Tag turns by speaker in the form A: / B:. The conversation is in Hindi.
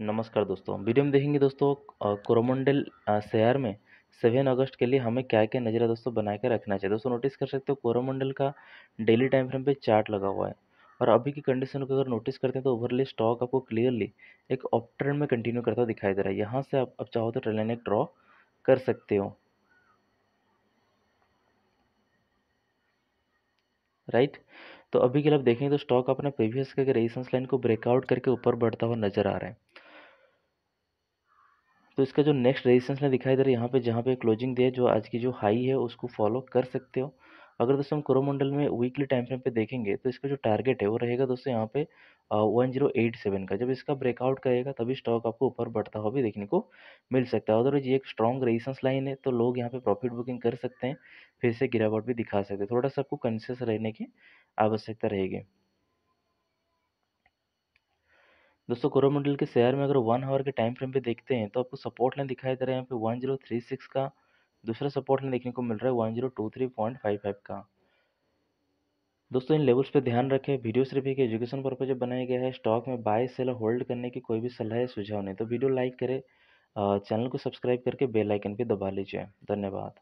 A: नमस्कार दोस्तों वीडियो में देखेंगे दोस्तों कोरोमंडल शहर में सेवन अगस्त के लिए हमें क्या क्या नजरिया दोस्तों बना के रखना चाहिए दोस्तों नोटिस कर सकते हो कोरोमंडल का डेली टाइम फ्रेम पे चार्ट लगा हुआ है और अभी की कंडीशन को अगर नोटिस करते हैं तो ओवरली स्टॉक आपको क्लियरली एक ऑफ ट्रेंड में कंटिन्यू करता हुआ दिखाई दे रहा है यहाँ से आप, आप चाहो तो ट्रेन एक ड्रॉ कर सकते हो राइट तो अभी के लिए आप देखेंगे तो स्टॉक अपने प्रीवियस के रेजिस्टेंस लाइन को ब्रेकआउट करके ऊपर बढ़ता हुआ नजर आ रहा है तो इसका जो नेक्स्ट रेजिस्टेंस में दिखाई दे रहा है यहाँ पे जहाँ पे क्लोजिंग दे जो आज की जो हाई है उसको फॉलो कर सकते हो अगर दोस्तों हम कोरोमंडल में वीकली टाइम फ्रेम पे देखेंगे तो इसका जो टारगेट है वो रहेगा दोस्तों यहाँ पे वन जीरो एट सेवन का जब इसका ब्रेकआउट करेगा तभी स्टॉक आपको ऊपर बढ़ता हुआ भी देखने को मिल सकता है अदरवाइज ये एक स्ट्रॉन्ग रेजिस्टेंस लाइन है तो लोग यहाँ पे प्रॉफिट बुकिंग कर सकते हैं फिर से गिरावट भी दिखा सकते हैं थोड़ा सा आपको कंसियस रहने की आवश्यकता रहेगी दोस्तों कोरोमंडल के शेयर में अगर वन आवर के टाइम फ्रेम पे देखते हैं तो आपको सपोर्ट लाइन दिखाई दे रहा है यहाँ पे वन जीरो थ्री सिक्स का दूसरा सपोर्ट लाइन देखने को मिल रहा है one zero two three point five five का दोस्तों इन लेवल्स पे ध्यान रखें वीडियो सिर्फ एक एजुकेशन पर्पज बनाया गया है स्टॉक में बाय सेल होल्ड करने की कोई भी सलाह या सुझाव नहीं तो वीडियो लाइक करें चैनल को सब्सक्राइब करके बेलाइकन पर दबा लीजिए धन्यवाद